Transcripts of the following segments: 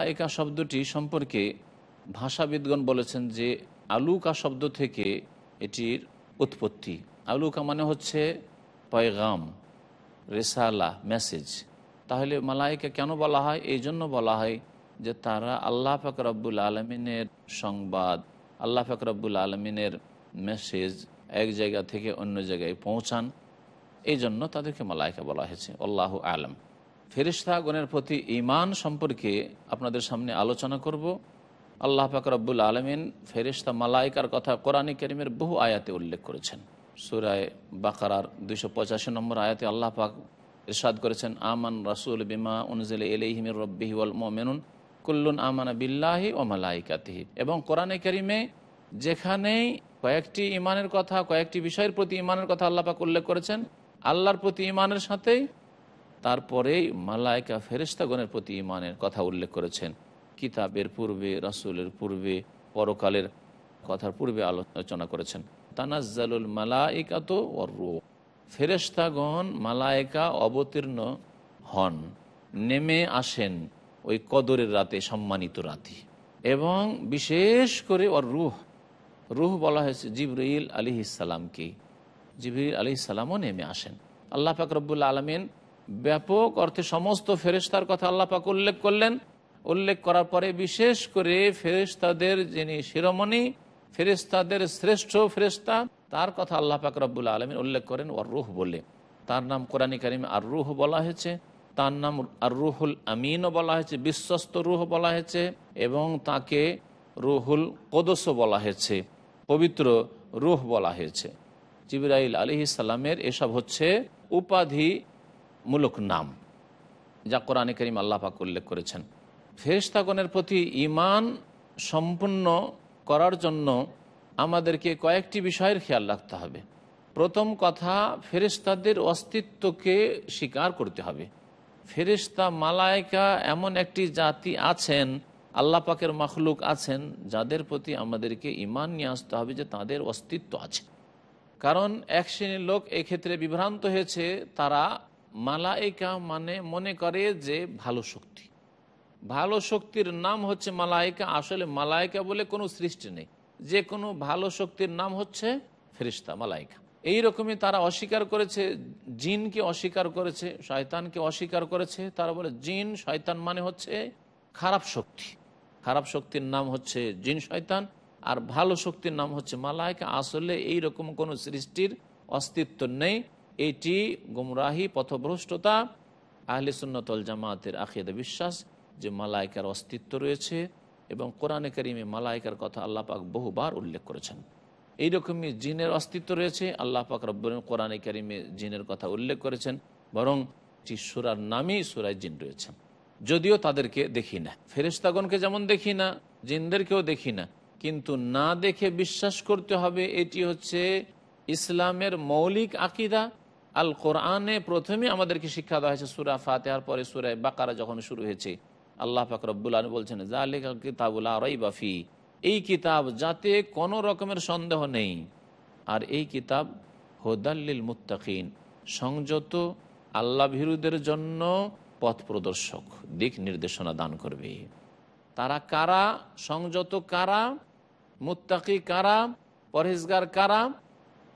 মালাইকা শব্দটি সম্পর্কে ভাষাবিদগণ বলেছেন যে আলুকা শব্দ থেকে এটির উৎপত্তি আলুকা মানে হচ্ছে পয়গাম রেসালা মেসেজ তাহলে মালাইকা কেন বলা হয় এই জন্য বলা হয় যে তারা আল্লাহ ফাকরাবুল আলমিনের সংবাদ আল্লাহ ফাকরাবুল আলমিনের মেসেজ এক জায়গা থেকে অন্য জায়গায় পৌঁছান এই জন্য তাদেরকে মালাইকা বলা হয়েছে আল্লাহ আলম ফেরিস্তাগণের প্রতি ইমান সম্পর্কে আপনাদের সামনে আলোচনা করব আল্লাহ পাক রব্বুল আলমিন ফেরিস্তা মালাইকার কথা কোরআন করিমের বহু আয়াতে উল্লেখ করেছেন সুরায় বাকারার দুইশো পঁচাশি নম্বর আয়াতে আল্লাহ পাক ইরশাদ করেছেন আমান রাসুল বিমা উনজিল এলিহিমির রব্বিহি ওয়াল মোমেনুন কুল্লুন আমান বিল্লাহি ও মালাইকাতিহি এবং কোরআনে করিমে যেখানেই কয়েকটি ইমানের কথা কয়েকটি বিষয়ের প্রতি ইমানের কথা আল্লাহ পাক উল্লেখ করেছেন আল্লাহর প্রতি ইমানের সাথেই তারপরে মালায়কা ফেরিস্তাগণের প্রতি ইমানের কথা উল্লেখ করেছেন কিতাবের পূর্বে রাসুলের পূর্বে পরকালের কথার পূর্বে আলোচনা করেছেন তানাজ্জালুল মালায়িকা তো রু ফেরেস্তাগণ মালায়কা অবতীর্ণ হন নেমে আসেন ওই কদরের রাতে সম্মানিত রাতে এবং বিশেষ করে ওর রুহ রুহ বলা হয়েছে জিবরইল আলি ইসালামকে জিবরইল আলি ইসালামও নেমে আসেন আল্লাহ ফাকরবুল্লা আলমিন ব্যাপক অর্থে সমস্ত ফেরেস্তার কথা আল্লাপাক উল্লেখ করলেন উল্লেখ করার পরে বিশেষ করে ফেরেস্তাদের যিনি শিরোমণি ফেরেস্তাদের শ্রেষ্ঠ ফেরেস্তা তার কথা আল্লাপাক রব্বুল আলমিন উল্লেখ করেন ওর রুহ বলে তার নাম কোরআন করিম আর রুহ বলা হয়েছে তার নাম আর রুহুল আমিনও বলা হয়েছে বিশ্বস্ত রুহ বলা হয়েছে এবং তাকে রুহুল কদসও বলা হয়েছে পবিত্র রুহ বলা হয়েছে জিবরাইল আলি সালামের এসব হচ্ছে উপাধি মূলক নাম যা কোরআনে করিম আল্লাপাক উল্লেখ করেছেন ফেরিস্তাগণের প্রতি ইমান সম্পূর্ণ করার জন্য আমাদেরকে কয়েকটি বিষয়ের খেয়াল রাখতে হবে প্রথম কথা ফেরিস্তাদের অস্তিত্বকে স্বীকার করতে হবে ফেরিস্তা মালায়কা এমন একটি জাতি আছেন আল্লাহ পাকের মখলুক আছেন যাদের প্রতি আমাদেরকে ইমান নিয়ে আসতে হবে যে তাদের অস্তিত্ব আছে কারণ এক শ্রেণীর লোক এক্ষেত্রে বিভ্রান্ত হয়েছে তারা মালায়েকা মানে মনে করে যে ভালো শক্তি ভালো শক্তির নাম হচ্ছে মালায়েকা আসলে মালায়েকা বলে কোনো সৃষ্টি নেই যে কোনো ভালো শক্তির নাম হচ্ছে ফেরিস্তা মালায়েকা এই রকমই তারা অস্বীকার করেছে জিনকে অস্বীকার করেছে শয়তানকে অস্বীকার করেছে তারা বলে জিন শয়তান মানে হচ্ছে খারাপ শক্তি খারাপ শক্তির নাম হচ্ছে জিন শয়তান আর ভালো শক্তির নাম হচ্ছে মালায়কা আসলে এই রকম কোনো সৃষ্টির অস্তিত্ব নেই এটি গুমরাহি পথভ্রষ্টতা আহলে সুন্নতল জামাতের আখিদা বিশ্বাস যে মালায়কার অস্তিত্ব রয়েছে এবং কোরআনে করিমে মালায়কার কথা আল্লাহ পাক বহুবার উল্লেখ করেছেন এইরকমই জিনের অস্তিত্ব রয়েছে আল্লাহ পাক কোরআনে করিমে জিনের কথা উল্লেখ করেছেন বরং সুরার নামই সুরায় জিন রয়েছে যদিও তাদেরকে দেখি না ফেরেস্তাগণকে যেমন দেখি না জিনদেরকেও দেখি না কিন্তু না দেখে বিশ্বাস করতে হবে এটি হচ্ছে ইসলামের মৌলিক আকিদা আল কোরআনে প্রথমে আমাদেরকে শিক্ষা দেওয়া হয়েছে সুরা ফাতেহার পরে সুরায় বাকারা যখন শুরু হয়েছে আল্লাহ ফাকরবুল আলম বলছেন বাফি এই কিতাব যাতে কোনো রকমের সন্দেহ নেই আর এই কিতাব হোদাল্লিল মুত্তাকিন সংযত আল্লাহ ভিরুদের জন্য পথ প্রদর্শক দিক নির্দেশনা দান করবে তারা কারা সংযত কারা মুত্তাকি কারা পরহেজগার কারা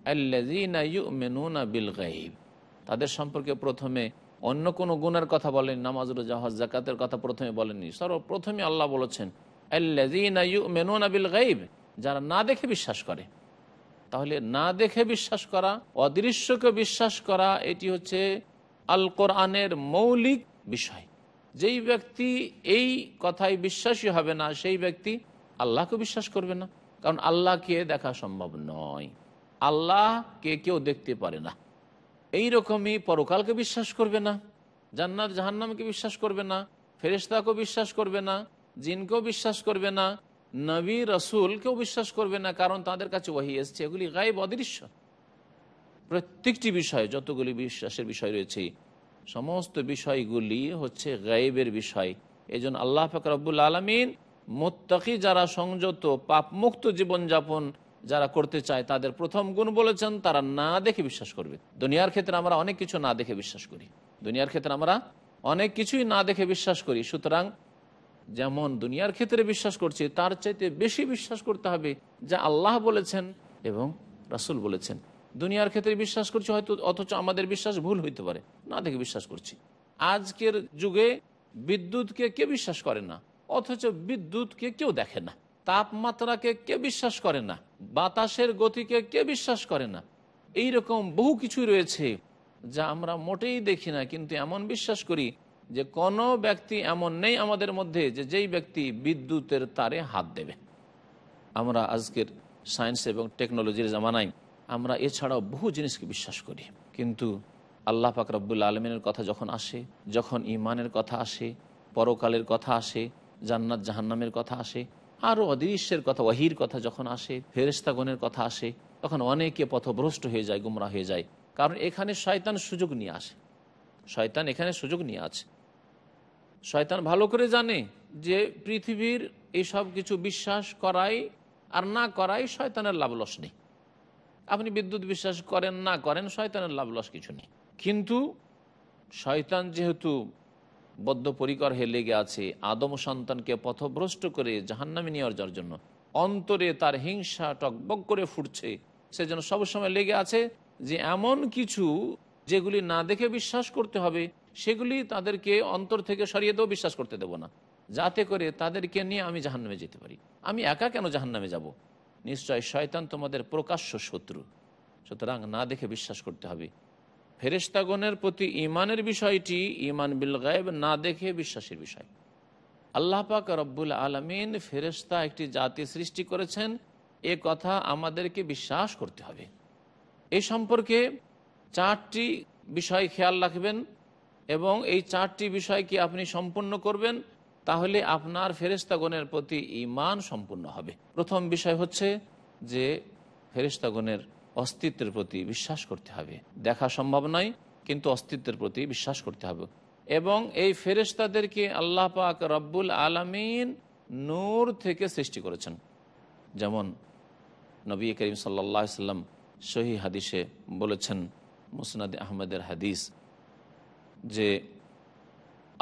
তাদের সম্পর্কে প্রথমে অন্য কোনো গুণের কথা বলেন নামাজ জাহাজ জাকাতের কথা প্রথমে বলেননি সর্বপ্রথমে আল্লাহ বলেছেন যারা না দেখে বিশ্বাস করে তাহলে না দেখে বিশ্বাস করা অদৃশ্যকে বিশ্বাস করা এটি হচ্ছে আল কোরআনের মৌলিক বিষয় যেই ব্যক্তি এই কথায় বিশ্বাসী হবে না সেই ব্যক্তি আল্লাহকে বিশ্বাস করবে না কারণ আল্লাহকে দেখা সম্ভব নয় আল্লাহকে কেউ দেখতে পারে না এই রকমই পরকালকে বিশ্বাস করবে না জান্নাত জাহান্নামকে বিশ্বাস করবে না ফেরেস্তাকেও বিশ্বাস করবে না জিনকেও বিশ্বাস করবে না নবী রসুলকেও বিশ্বাস করবে না কারণ তাদের কাছে ওহি এসছে এগুলি গায়েব অদৃশ্য প্রত্যেকটি বিষয় যতগুলি বিশ্বাসের বিষয় রয়েছে সমস্ত বিষয়গুলি হচ্ছে গায়েবের বিষয় এই জন্য আল্লাহ ফকরাবুল আলমিন মোত্তাকি যারা সংযত পাপমুক্ত জীবনযাপন যারা করতে চায় তাদের প্রথম গুণ বলেছেন তারা না দেখে বিশ্বাস করবে দুনিয়ার ক্ষেত্রে আমরা অনেক কিছু না দেখে বিশ্বাস করি দুনিয়ার ক্ষেত্রে আমরা অনেক কিছুই না দেখে বিশ্বাস করি সুতরাং যেমন দুনিয়ার ক্ষেত্রে বিশ্বাস করছি তার চাইতে বেশি বিশ্বাস করতে হবে যা আল্লাহ বলেছেন এবং রাসুল বলেছেন দুনিয়ার ক্ষেত্রে বিশ্বাস করছি হয়তো অথচ আমাদের বিশ্বাস ভুল হইতে পারে না দেখে বিশ্বাস করছি আজকের যুগে বিদ্যুৎকে কে বিশ্বাস করে না অথচ বিদ্যুৎকে কেউ দেখে না তাপমাত্রাকে কে বিশ্বাস করে না বাতাসের গতিকে কে বিশ্বাস করে না এই রকম বহু কিছু রয়েছে যা আমরা মোটেই দেখি না কিন্তু এমন বিশ্বাস করি যে কোনো ব্যক্তি এমন নেই আমাদের মধ্যে যে যেই ব্যক্তি বিদ্যুতের তারে হাত দেবে আমরা আজকের সায়েন্স এবং টেকনোলজির জামানায় আমরা এছাড়াও বহু জিনিসকে বিশ্বাস করি কিন্তু আল্লাহ পাক রব্বুল্লা আলমিনের কথা যখন আসে যখন ইমানের কথা আসে পরকালের কথা আসে জান্নাত জাহান্নামের কথা আসে আরও অদৃশ্যের কথা ওয়াহির কথা যখন আসে ফেরেস্তাগণের কথা আসে তখন অনেকে পথভ্রষ্ট হয়ে যায় গুমরা হয়ে যায় কারণ এখানে শয়তান সুযোগ নিয়ে আসে শয়তান এখানে সুযোগ নিয়ে আছে শয়তান ভালো করে জানে যে পৃথিবীর এইসব কিছু বিশ্বাস করাই আর না করাই শয়তানের লাভ লস নেই আপনি বিদ্যুৎ বিশ্বাস করেন না করেন শয়তানের লাভ লস কিছু নেই কিন্তু শয়তান যেহেতু বদ্ধপরিকর হয়ে লেগে আছে আদম সন্তানকে পথভ্রষ্ট করে জাহান্নামে নিয়ে যাওয়ার জন্য অন্তরে তার হিংসা টকবক করে ফুটছে সে যেন সবসময় লেগে আছে যে এমন কিছু যেগুলি না দেখে বিশ্বাস করতে হবে সেগুলি তাদেরকে অন্তর থেকে সরিয়ে দেবো বিশ্বাস করতে দেব না যাতে করে তাদেরকে নিয়ে আমি জাহান্নামে যেতে পারি আমি একা কেন জাহান্নামে যাব। নিশ্চয় শয়তান তোমাদের প্রকাশ্য শত্রু সুতরাং না দেখে বিশ্বাস করতে হবে ফেরেস্তাগণের প্রতি ইমানের বিষয়টি ইমান বিল গায়েব না দেখে বিশ্বাসের বিষয় আল্লাহ পাক রব্বুল আলমিন ফেরেস্তা একটি জাতি সৃষ্টি করেছেন এ কথা আমাদেরকে বিশ্বাস করতে হবে এ সম্পর্কে চারটি বিষয় খেয়াল রাখবেন এবং এই চারটি বিষয় কি আপনি সম্পূর্ণ করবেন তাহলে আপনার ফেরেস্তাগণের প্রতি ইমান সম্পূর্ণ হবে প্রথম বিষয় হচ্ছে যে ফেরেস্তাগণের অস্তিত্বের প্রতি বিশ্বাস করতে হবে দেখা সম্ভব নয় কিন্তু অস্তিত্বের প্রতি বিশ্বাস করতে হবে এবং এই ফেরেস্তাদেরকে আল্লাহ পাক রব্বুল আলমিন নূর থেকে সৃষ্টি করেছেন যেমন নবী করিম সাল্লা সাল্লাম শহীদ হাদিসে বলেছেন মুসনাদ আহমেদের হাদিস যে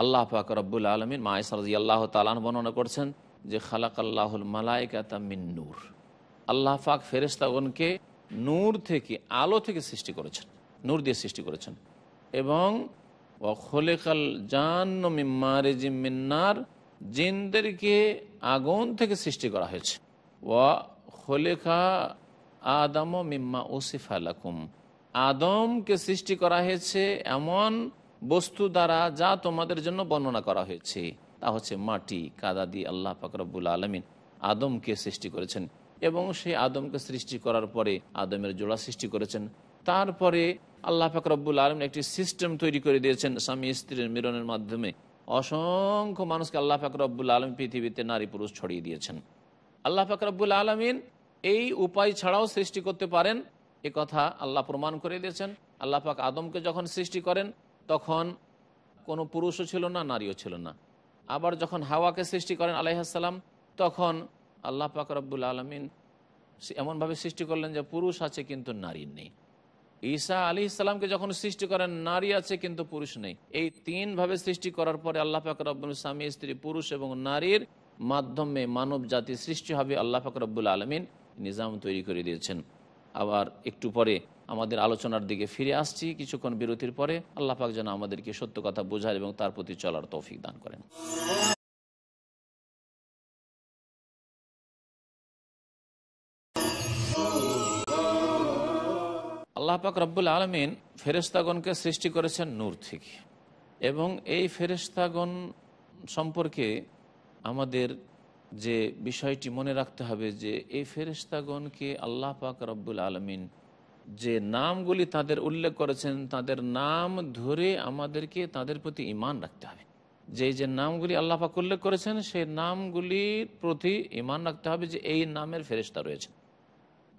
আল্লাহ পাক রব্বুল আলমিন মা ইসরাজি আল্লাহ তালান বর্ণনা করছেন যে খালাক আল্লাহুল মালায়কা তামিন নূর আল্লাহ পাক ফেরেস্তাগণকে নূর থেকে আলো থেকে সৃষ্টি করেছেন নূর দিয়ে সৃষ্টি করেছেন এবং অখলেকাল জান্ন মিম্মারে মিন্নার জিনদেরকে আগুন থেকে সৃষ্টি করা হয়েছে ওয়া খলেখা আদম মিম্মা ওসিফ আদমকে সৃষ্টি করা হয়েছে এমন বস্তু দ্বারা যা তোমাদের জন্য বর্ণনা করা হয়েছে তা হচ্ছে মাটি কাদা দি আল্লাহ ফাকরাবুল আলমিন আদমকে সৃষ্টি করেছেন এবং সেই আদমকে সৃষ্টি করার পরে আদমের জোড়া সৃষ্টি করেছেন তারপরে আল্লাহ ফাকরাবুল আলম একটি সিস্টেম তৈরি করে দিয়েছেন স্বামী স্ত্রীর মিলনের মাধ্যমে অসংখ্য মানুষকে আল্লাহ ফাকরাবুল আলম পৃথিবীতে নারী পুরুষ ছড়িয়ে দিয়েছেন আল্লাহ ফাকরাবুল আলমিন এই উপায় ছাড়াও সৃষ্টি করতে পারেন এ কথা আল্লাহ প্রমাণ করে দিয়েছেন আল্লাহ পাক আদমকে যখন সৃষ্টি করেন তখন কোনো পুরুষও ছিল না নারীও ছিল না আবার যখন হাওয়াকে সৃষ্টি করেন আলাইহাসাল্লাম তখন আল্লাহ পাক রব্বুল আলমিন এমনভাবে সৃষ্টি করলেন যে পুরুষ আছে কিন্তু নারীর নেই ঈসা আলী ইসলামকে যখন সৃষ্টি করেন নারী আছে কিন্তু পুরুষ নেই এই তিনভাবে সৃষ্টি করার পরে আল্লাহ ফাকর আব্বুল স্বামী স্ত্রী পুরুষ এবং নারীর মাধ্যমে মানব জাতি সৃষ্টি হবে আল্লাহ ফাকর আব্বুল আলমিন নিজাম তৈরি করে দিয়েছেন আবার একটু পরে আমাদের আলোচনার দিকে ফিরে আসছি কিছুক্ষণ বিরতির পরে আল্লাহ পাক যেন আমাদেরকে সত্য কথা বোঝার এবং তার প্রতি চলার তৌফিক দান করেন আল্লাহ রব্বুল আলমিন ফেরেস্তাগণকে সৃষ্টি করেছেন নূর থেকে এবং এই ফেরেস্তাগণ সম্পর্কে আমাদের যে বিষয়টি মনে রাখতে হবে যে এই ফেরেস্তাগণকে আল্লাহ পাক রব্বুল আলমিন যে নামগুলি তাদের উল্লেখ করেছেন তাদের নাম ধরে আমাদেরকে তাদের প্রতি ইমান রাখতে হবে যে যে নামগুলি আল্লাহ পাক উল্লেখ করেছেন সেই নামগুলির প্রতি ইমান রাখতে হবে যে এই নামের ফেরেস্তা রয়েছে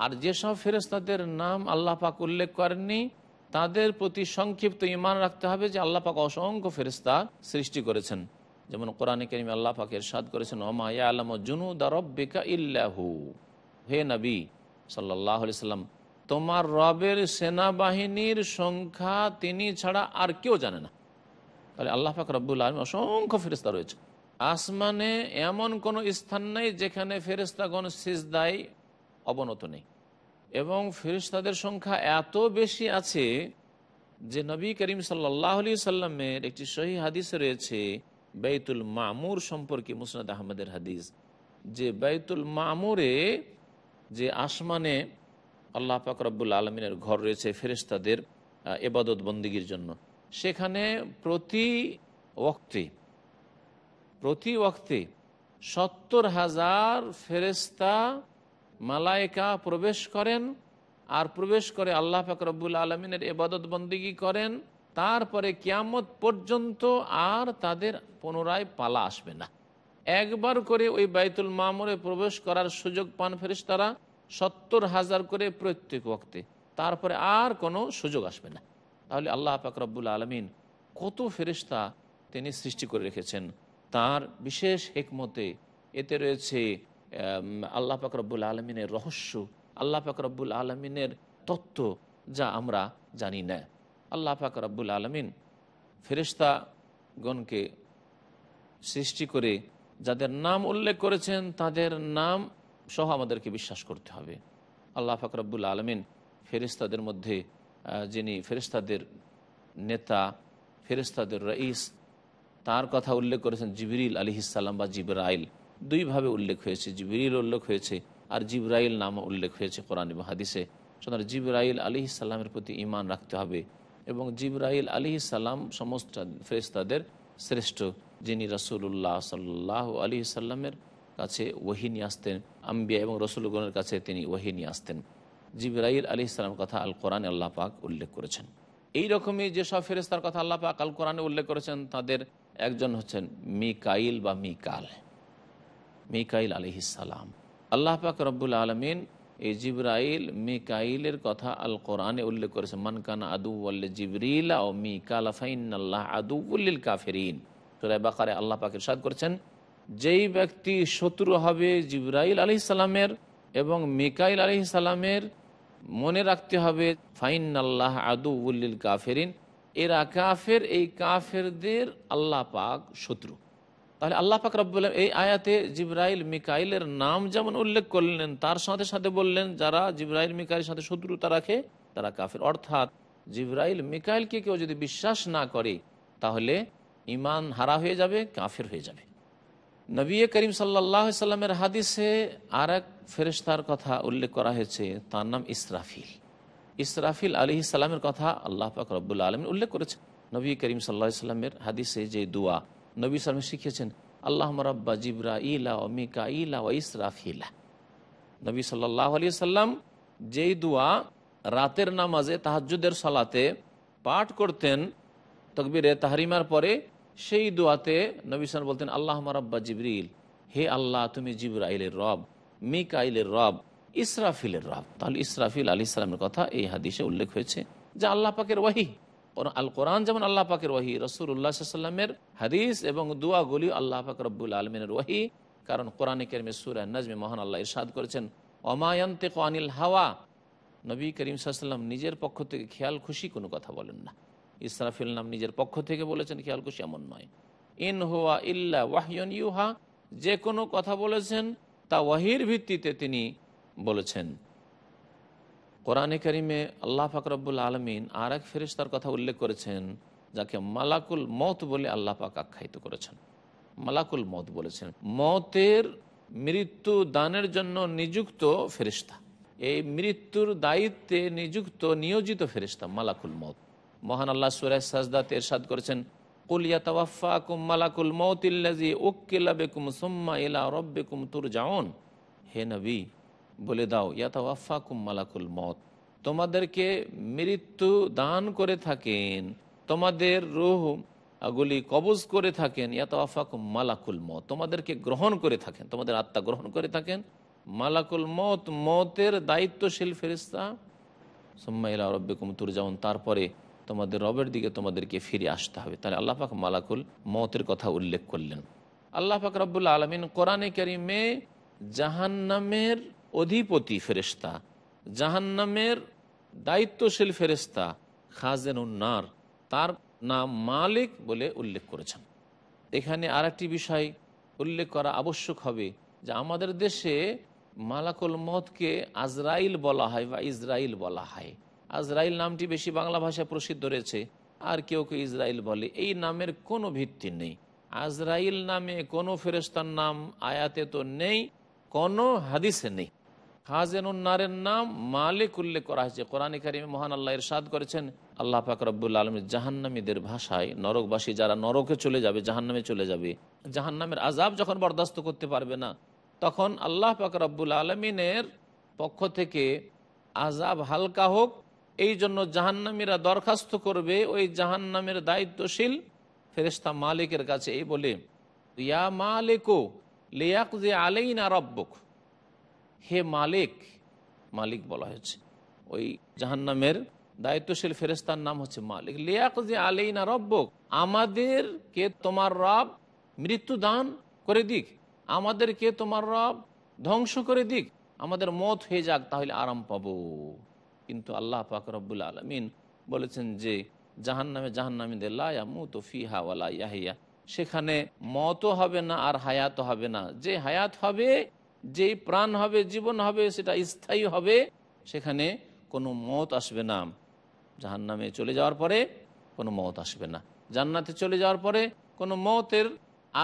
আর যেসব ফেরেস্তাদের নাম আল্লাহ পাক উল্লেখ করেননি তাদের প্রতি সংক্ষিপ্ত ইমান রাখতে হবে যে আল্লাহ পাক অসংখ্য ফেরিস্তা সৃষ্টি করেছেন যেমন কোরআনে করিম আল্লাহ পাক সাদ করেছেন জুনু ইল্লাহু হে নবী সাল্লাম তোমার রবের সেনাবাহিনীর সংখ্যা তিনি ছাড়া আর কেউ জানে না তাহলে আল্লাহ পাক রব্বুল আলম অসংখ্য ফেরিস্তা রয়েছে আসমানে এমন কোনো স্থান নেই যেখানে ফেরিস্তাগণ সিজদাই অবনত নেই এবং ফেরিস্তাদের সংখ্যা এত বেশি আছে যে নবী করিম সাল্লাহ আলি সাল্লামের একটি সহি হাদিস রয়েছে বাইতুল মামুর সম্পর্কে মুসনাদ আহমদের হাদিস যে বাইতুল মামুরে যে আসমানে আল্লাহ পাক রব্বুল আলমিনের ঘর রয়েছে ফেরিস্তাদের এবাদত বন্দিগির জন্য সেখানে প্রতি ওক্তে প্রতি ওক্তে সত্তর হাজার ফেরেস্তা মালায়িকা প্রবেশ করেন আর প্রবেশ করে আল্লাহ ফাকরবুল আলমিনের এবাদত বন্দিগি করেন তারপরে কিয়ামত পর্যন্ত আর তাদের পুনরায় পালা আসবে না একবার করে ওই বাইতুল মামরে প্রবেশ করার সুযোগ পান তারা সত্তর হাজার করে প্রত্যেক ওক্তে তারপরে আর কোনো সুযোগ আসবে না তাহলে আল্লাহ ফাকরবুল আলমিন কত ফেরিস্তা তিনি সৃষ্টি করে রেখেছেন তার বিশেষ হেকমতে এতে রয়েছে আল্লাহ পাকরব্বুল আলমিনের রহস্য আল্লাহ পাকরব্বুল আলমিনের তত্ত্ব যা আমরা জানি না আল্লাহ পাকরব্বুল আলমিন গণকে সৃষ্টি করে যাদের নাম উল্লেখ করেছেন তাদের নাম সহ আমাদেরকে বিশ্বাস করতে হবে আল্লাহ ফাকরাবুল আলমিন ফেরিস্তাদের মধ্যে যিনি ফেরিস্তাদের নেতা ফেরিস্তাদের রঈস তার কথা উল্লেখ করেছেন জিবরিল আলি ইসাল্লাম বা জিবরাইল দুইভাবে উল্লেখ হয়েছে জিবরিল উল্লেখ হয়েছে আর জিব্রাইল নাম উল্লেখ হয়েছে কোরআন হাদিসে সুতরাং জিব্রাইল আলী ইসাল্লামের প্রতি ইমান রাখতে হবে এবং জিব্রাইল আলী ইসাল্লাম সমস্ত ফেরেস্তাদের শ্রেষ্ঠ যিনি রসুল্লাহ সাল্লাহ আলী সাল্লামের কাছে ওহিনী আসতেন আম্বিয়া এবং রসুলগণের কাছে তিনি ওহিনী আসতেন জিবরাইল আলী ইসলামের কথা আল কোরআন আল্লাহ পাক উল্লেখ করেছেন এই রকমই যেসব ফেরেস্তার কথা আল্লাহ পাক আল কোরআনে উল্লেখ করেছেন তাদের একজন হচ্ছেন মিকাইল বা মিকাল মিকাইল আলহিসাল্লাম আল্লাহ পাক রব্বুল আলমিন এই জিব্রাইল মিকাইলের কথা আল কোরআনে উল্লেখ করেছে মানকান আদু আল্ল জিবরিল ও মিকালাফাইনাল্লাহ আদু উল্লিল কাফেরিন সুরাই বাকারে আল্লাহ পাকের সাদ করেছেন যেই ব্যক্তি শত্রু হবে জিব্রাইল আলি এবং মিকাইল আলি মনে রাখতে হবে ফাইন আল্লাহ আদু উল্লিল কাফেরিন এরা কাফের এই কাফেরদের আল্লাহ পাক শত্রু তাহলে আল্লাহ পাক রব্বুল্লাহ এই আয়াতে জিব্রাইল মিকাইলের নাম যেমন উল্লেখ করলেন তার সাথে সাথে বললেন যারা জিব্রাইল মিকাইলের সাথে শত্রুতা রাখে তারা কাফের অর্থাৎ জিব্রাইল মিকাইলকে কেউ যদি বিশ্বাস না করে তাহলে ইমান হারা হয়ে যাবে কাফের হয়ে যাবে নবী করিম সাল্লাহ সাল্লামের হাদিসে আর এক ফেরিস্তার কথা উল্লেখ করা হয়েছে তার নাম ইসরাফিল ইসরাফিল আলী ইসলামের কথা আল্লাহ পাক রব্বুল্লা আলম উল্লেখ করেছে নবী করিম সাল্লাহ সাল্লামের হাদিসে যে দোয়া নবী সালাম শিখিয়েছেন আল্লাহ রাব্বা জিব্রা ইলা ও মিকা ইলা ও ইসরাফিলা নবী সাল্লাহ আলিয়া সাল্লাম যেই দুয়া রাতের নামাজে তাহাজুদের সালাতে পাঠ করতেন তকবিরে তাহারিমার পরে সেই দোয়াতে নবী সাল বলতেন আল্লাহ রাব্বা জিবরিল হে আল্লাহ তুমি জিব্রাইলের রব মিকাইলের রব ইসরাফিলের রব তাহলে ইসরাফিল আলি ইসলামের কথা এই হাদিসে উল্লেখ হয়েছে যা আল্লাহ পাকের ওয়াহি আল কোরআন যেমন আল্লাহ পাকের ওয়াহি রসুল্লাহ সাল্লামের হাদিস এবং দুয়া গুলি আল্লাহ পাক রব্বুল আলমিনের ওয়াহি কারণ কোরআনে কেরমে সুরা নজমে মহান আল্লাহ ইরশাদ করেছেন অমায়ন্তে কোয়ানিল হাওয়া নবী করিম সাল্লাম নিজের পক্ষ থেকে খেয়াল খুশি কোনো কথা বলেন না ইসরাফিল নাম নিজের পক্ষ থেকে বলেছেন খেয়াল খুশি এমন নয় ইন হোয়া ইল্লা ওয়াহিয়ন ইউহা যে কোনো কথা বলেছেন তা ওয়াহির ভিত্তিতে তিনি বলেছেন কোরআনে করিমে আল্লাহ ফাকরবুল আলমিন আর এক ফেরিস্তার কথা উল্লেখ করেছেন যাকে মালাকুল মত বলে আল্লাহ পাক আখ্যায়িত করেছেন মালাকুল মত বলেছেন মতের মৃত্যু দানের জন্য নিযুক্ত ফেরিস্তা এই মৃত্যুর দায়িত্বে নিযুক্ত নিয়োজিত ফেরিস্তা মালাকুল মত মহান আল্লাহ সুরাজ সাজদাতে এরশাদ করেছেন কুলিয়া মালাকুল মত ইল্লাজি বেকুম সোম্মা ইলা রব্বেকুম তুর জাওন হে নবী বলে দাও ইয়াতাওয়াফা কুম্মালাকুল মত তোমাদেরকে মৃত্যু দান করে থাকেন তোমাদের রোহ গুলি কবজ করে থাকেন ইয়াতাওয়াফা মালাকুল মত তোমাদেরকে গ্রহণ করে থাকেন তোমাদের আত্মা গ্রহণ করে থাকেন মালাকুল মত মতের দায়িত্বশীল ফেরিস্তা সোম্মাইলা রব্বিকুম যেমন তারপরে তোমাদের রবের দিকে তোমাদেরকে ফিরে আসতে হবে তাহলে আল্লাহাক মালাকুল মতের কথা উল্লেখ করলেন আল্লাহাক রব্বুল্লা আলমিন কোরআনে করিমে জাহান্নামের অধিপতি ফেরেস্তা জাহান্নামের দায়িত্বশীল ফেরেস্তা খাজেন উন্নার তার নাম মালিক বলে উল্লেখ করেছেন এখানে আর বিষয় উল্লেখ করা আবশ্যক হবে যে আমাদের দেশে মালাকুল মতকে আজরাইল বলা হয় বা ইসরাইল বলা হয় আজরাইল নামটি বেশি বাংলা ভাষায় প্রসিদ্ধ রয়েছে আর কেউ কেউ ইসরায়েল বলে এই নামের কোনো ভিত্তি নেই আজরাইল নামে কোনো ফেরস্তার নাম আয়াতে তো নেই কোনো হাদিসে নেই উন্নারের নাম মালিক উল্লেখ করা হয়েছে কোরআন কারিমে মহান আল্লাহ ইরশাদ করেছেন আল্লাহ পাক রব্বুল আলমীর জাহান্নামীদের ভাষায় নরকবাসী যারা নরকে চলে যাবে জাহান্নামে চলে যাবে জাহান্নামের আজাব যখন বরদাস্ত করতে পারবে না তখন আল্লাহ পাক রব্বুল আলমিনের পক্ষ থেকে আজাব হালকা হোক এই জন্য জাহান্নামীরা দরখাস্ত করবে ওই জাহান্নামের দায়িত্বশীল ফেরেস্তা মালিকের কাছে এই বলে ইয়া মালিকো লিয়াক যে আলেইনা রব্বক হে মালিক মালিক বলা হয়েছে ওই জাহান্নামের দায়িত্বশীল ফেরেস্তার নাম হচ্ছে মালিক লিয়াক যে আলেই না রব্বক আমাদেরকে তোমার রব মৃত্যু দান করে দিক আমাদেরকে তোমার রব ধ্বংস করে দিক আমাদের মত হয়ে যাক তাহলে আরাম পাবো কিন্তু আল্লাহ পাক রব্বুল আলমিন বলেছেন যে জাহান নামে জাহান নামে দেলামু ইয়াহিয়া সেখানে মতও হবে না আর হায়াত হবে না যে হায়াত হবে যেই প্রাণ হবে জীবন হবে সেটা স্থায়ী হবে সেখানে কোনো মত আসবে না জাহান নামে চলে যাওয়ার পরে কোনো মত আসবে না জান্নাতে চলে যাওয়ার পরে কোনো মতের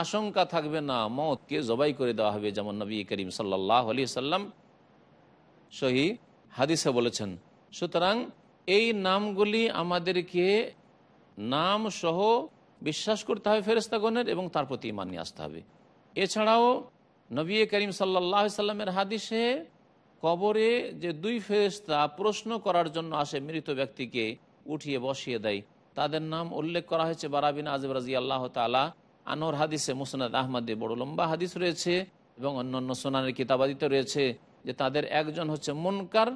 আশঙ্কা থাকবে না মতকে জবাই করে দেওয়া হবে যেমন নবী করিম সাল্লাহ আলি সাল্লাম সহি হাদিসে বলেছেন সুতরাং এই নামগুলি আমাদেরকে নাম সহ বিশ্বাস করতে হবে ফেরেস্তাগণের এবং তার প্রতি ইমান নিয়ে আসতে হবে এছাড়াও নবী করিম সাল্লাহ সাল্লামের হাদিসে কবরে যে দুই ফেরেস্তা প্রশ্ন করার জন্য আসে মৃত ব্যক্তিকে উঠিয়ে বসিয়ে দেয় তাদের নাম উল্লেখ করা হয়েছে বারাবিন আজব রাজি আল্লাহ তালা আনোর হাদিসে মুসনাদ আহমদে বড় লম্বা হাদিস রয়েছে এবং অন্যান্য সোনানের কিতাবাদিত রয়েছে যে তাদের একজন হচ্ছে মুনকার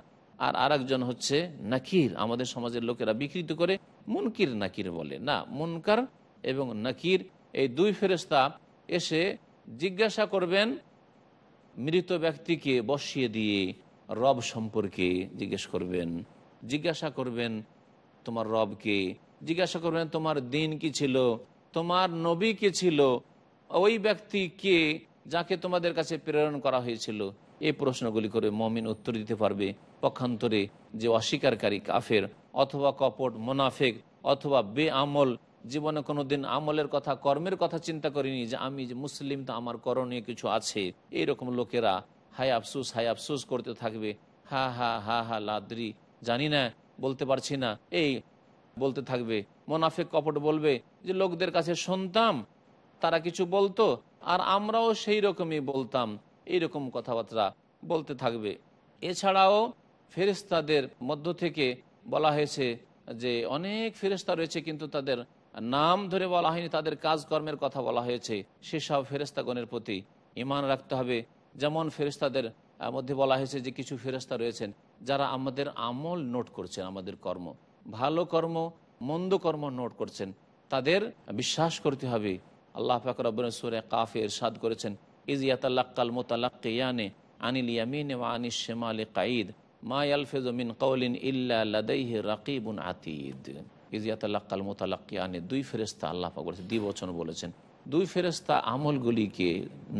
আর আরেকজন হচ্ছে নাকির আমাদের সমাজের লোকেরা বিকৃত করে মুনকির নাকির বলে না মুনকার এবং নাকির এই দুই ফেরেস্তা এসে জিজ্ঞাসা করবেন মৃত ব্যক্তিকে বসিয়ে দিয়ে রব সম্পর্কে জিজ্ঞেস করবেন জিজ্ঞাসা করবেন তোমার রবকে জিজ্ঞাসা করবেন তোমার দিন কি ছিল তোমার নবী কে ছিল ওই ব্যক্তি কে যাকে তোমাদের কাছে প্রেরণ করা হয়েছিল এই প্রশ্নগুলি করে মমিন উত্তর দিতে পারবে পক্ষান্তরে যে অস্বীকারী কাফের অথবা কপট মোনাফেক অথবা বেআমল জীবনে কোনো দিন আমলের কথা কর্মের কথা চিন্তা করিনি যে আমি যে মুসলিম তো আমার করণীয় কিছু আছে এইরকম লোকেরা হাই আফসুস হাই আফসুস করতে থাকবে হা হা হা হা লাদ্রি জানি না বলতে পারছি না এই বলতে থাকবে মোনাফেক কপট বলবে যে লোকদের কাছে শুনতাম তারা কিছু বলতো আর আমরাও সেই রকমই বলতাম এইরকম কথাবার্তা বলতে থাকবে এছাড়াও ফেরিস্তাদের মধ্য থেকে বলা হয়েছে যে অনেক ফেরিস্তা রয়েছে কিন্তু তাদের নাম ধরে বলা হয়নি তাদের কাজকর্মের কথা বলা হয়েছে সেসব ফেরেস্তাগণের প্রতি ইমান রাখতে হবে যেমন ফেরেস্তাদের মধ্যে বলা হয়েছে যে কিছু ফেরেস্তা রয়েছেন যারা আমাদের আমল নোট করছেন আমাদের কর্ম ভালো কর্ম মন্দ কর্ম নোট করছেন তাদের বিশ্বাস করতে হবে আল্লাহ ফাকর সুরে কাফে এরশাদ করেছেন ইজ ইয়াতাল্লাকাল মোতালাক্কিয়ানে আনিল ইয়ামিনে ওয়া আনিস শেমালে কাঈদ মা ফেজমিন কৌলিন ইল্লা লাদাইহি রাকিবুন আতিদ ইজিয়াতাল্লাকাল কাল মোতালাক্কি আনে দুই ফেরেস্তা আল্লাহ পাক বলেছেন দ্বিবচন বলেছেন দুই ফেরেস্তা আমলগুলিকে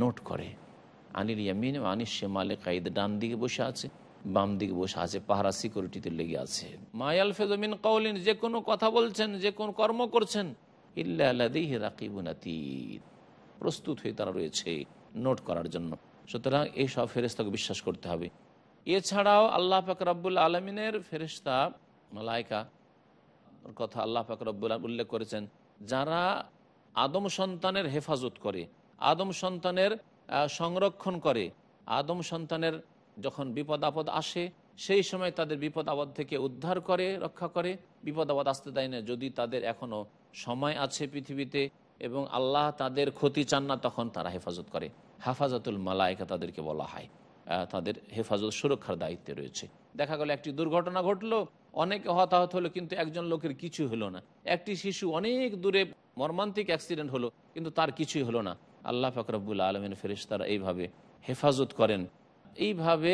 নোট করে আনির ইয়ামিন আনিস মালে কাইদ ডান দিকে বসে আছে বাম দিকে বসে আছে পাহারা সিকিউরিটিতে লেগে আছে মায়াল ফেজমিন কাউলিন যে কোনো কথা বলছেন যে কোন কর্ম করছেন ইল্লাদি রাকিবুনাতিদ প্রস্তুত হয়ে তারা রয়েছে নোট করার জন্য সুতরাং এইসব ফেরেস্তাকে বিশ্বাস করতে হবে এছাড়াও আল্লাহ ফাকর আব্বুল আলমিনের ফেরেস্তা মালায়কা কথা আল্লাহ ফাকরবুল্লাহ উল্লেখ করেছেন যারা আদম সন্তানের হেফাজত করে আদম সন্তানের সংরক্ষণ করে আদম সন্তানের যখন বিপদ আপদ আসে সেই সময় তাদের বিপদ আপদ থেকে উদ্ধার করে রক্ষা করে বিপদ আপদ আসতে দেয় না যদি তাদের এখনও সময় আছে পৃথিবীতে এবং আল্লাহ তাদের ক্ষতি চান না তখন তারা হেফাজত করে হেফাজতুল মালায়কা তাদেরকে বলা হয় তাদের হেফাজত সুরক্ষার দায়িত্বে রয়েছে দেখা গেল একটি দুর্ঘটনা ঘটলো অনেকে হতাহত হলো কিন্তু একজন লোকের কিছু হলো না একটি শিশু অনেক দূরে মর্মান্তিক অ্যাক্সিডেন্ট হলো কিন্তু তার কিছুই হলো না আল্লাহ ফাকরাবুল আলমিন ফেরেস তারা এইভাবে হেফাজত করেন এইভাবে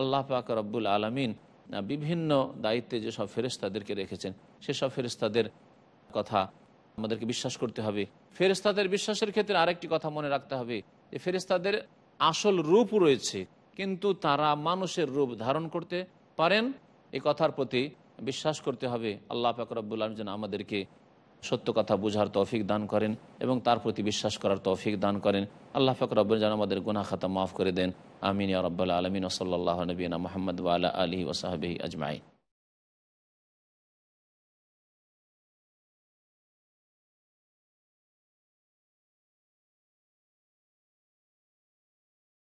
আল্লাহ পাক রব্বুল আলমিন বিভিন্ন দায়িত্বে যেসব ফেরেস্তাদেরকে রেখেছেন সেসব ফেরেস্তাদের কথা আমাদেরকে বিশ্বাস করতে হবে ফেরেস্তাদের বিশ্বাসের ক্ষেত্রে আরেকটি কথা মনে রাখতে হবে যে ফেরেস্তাদের আসল রূপ রয়েছে কিন্তু তারা মানুষের রূপ ধারণ করতে পারেন এ কথার প্রতি বিশ্বাস করতে হবে আল্লাহ ফাকরাবুল আলম যেন আমাদেরকে সত্য কথা বোঝার তৌফিক দান করেন এবং তার প্রতি বিশ্বাস করার তৌফিক দান করেন আল্লাহ ফাকরাবুল যেন আমাদের গুনা খাতা মাফ করে দেন আমিন রব্বাল আলমিন ওসল্লাহ নবীনা মোহাম্মদ ওয়ালা আলী ওসাহাবি আজমাইন